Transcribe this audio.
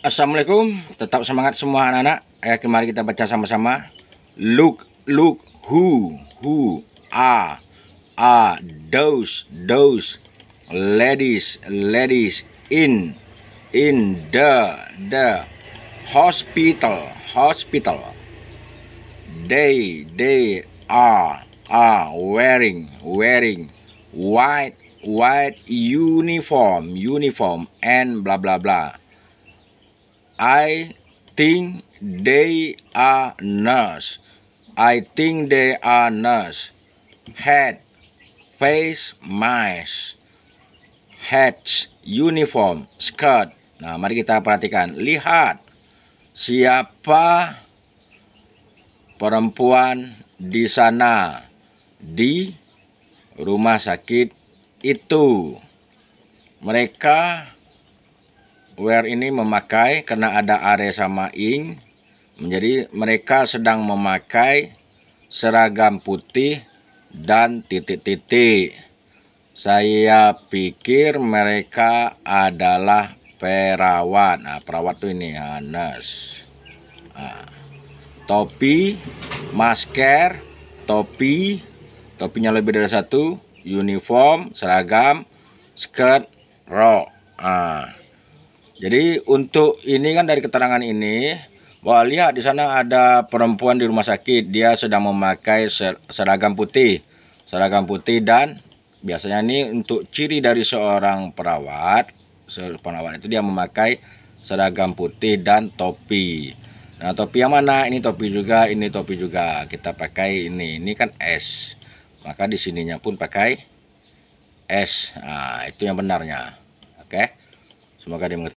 Assalamualaikum, tetap semangat semua anak-anak. Ayo eh, kemari kita baca sama-sama. Look, look, who, who, a, a, those, those, ladies, ladies, in, in the, the, hospital, hospital. They, they are, are wearing, wearing, white, white uniform, uniform, and blah blah blah. I think they are nurse. I think they are nurse. Head, face, mask. Hats, uniform, skirt. Nah, mari kita perhatikan. Lihat siapa perempuan di sana di rumah sakit itu. Mereka where ini memakai karena ada are sama ing menjadi mereka sedang memakai seragam putih dan titik-titik. Saya pikir mereka adalah perawat. Nah, perawat tuh ini ya, nurse. Nah, topi, masker, topi, topinya lebih dari satu, uniform, seragam, skirt, rok. Nah. Jadi untuk ini kan dari keterangan ini, wah lihat di sana ada perempuan di rumah sakit, dia sedang memakai seragam putih, seragam putih dan biasanya ini untuk ciri dari seorang perawat, seorang perawat itu dia memakai seragam putih dan topi. Nah topi yang mana? Ini topi juga, ini topi juga. Kita pakai ini, ini kan S, maka di sininya pun pakai S. Nah itu yang benarnya, oke? Okay? Semoga mengerti